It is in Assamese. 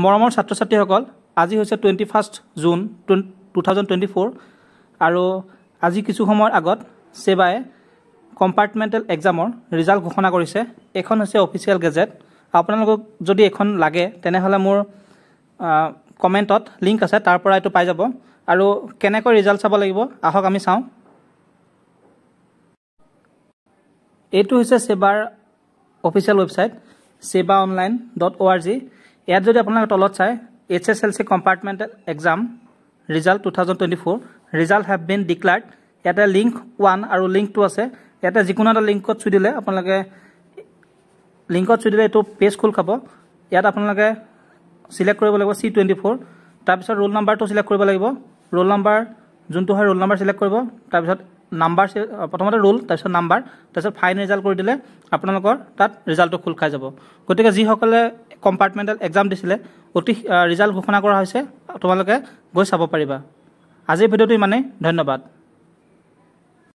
মৰমৰ ছাত্ৰ ছাত্ৰীসকল আজি হৈছে twenty first June two two thousand twenty four আৰু আজি কিছু সময়ৰ আগত ছেবাই কম্পাৰ্টমেণ্টেল এক্সামৰ ৰিজাল্ট ঘোষণা কৰিছে এইখন হৈছে অফিচিয়েল গেজেট আপোনালোকক যদি এখন লাগে তেনেহ'লে মোৰ কমেণ্টত লিংক আছে তাৰ পৰা এইটো পাই যাব আৰু কেনেকৈ ৰিজাল্ট চাব লাগিব আহক আমি চাওঁ এইটো হৈছে ছেবাৰ official website SEBA online dot O' R G ইয়াত যদি আপোনালোকে তলত চাই H S L C compartment exam result two thousand twenty four result have been declared ইয়াতে লিংক ওৱান আৰু লিংক টু আছে ইয়াতে যিকোনো এটা লিংকত চুই দিলে আপোনালোকে লিংকত চুই দিলে এইটো পেজ খোল খাব ইয়াত আপোনালোকে চিলেক্ট কৰিব লাগিব চি টুৱেণ্টি ফ'ৰ তাৰপিছত ৰোল নাম্বাৰটো চিলেক্ট কৰিব লাগিব ৰোল নাম্বাৰ যোনটো হয় ৰোল নাম্বাৰ চিলেক্ট কৰিব তাৰপিছত নাম্বাৰ প্ৰথমতে ৰোল তাৰপিছত নাম্বাৰ তাৰপিছত ফাইন ৰিজাল্ট কৰি দিলে আপোনালোকৰ তাত ৰিজাল্টটো খোল খাই যাব গতিকে যিসকলে কম্পাৰ্টমেণ্টেল এক্সাম দিছিলে অতি ৰিজাল্ট ঘোষণা কৰা হৈছে তোমালোকে গৈ চাব পাৰিবা আজিৰ ভিডিঅ'টো ইমানেই ধন্যবাদ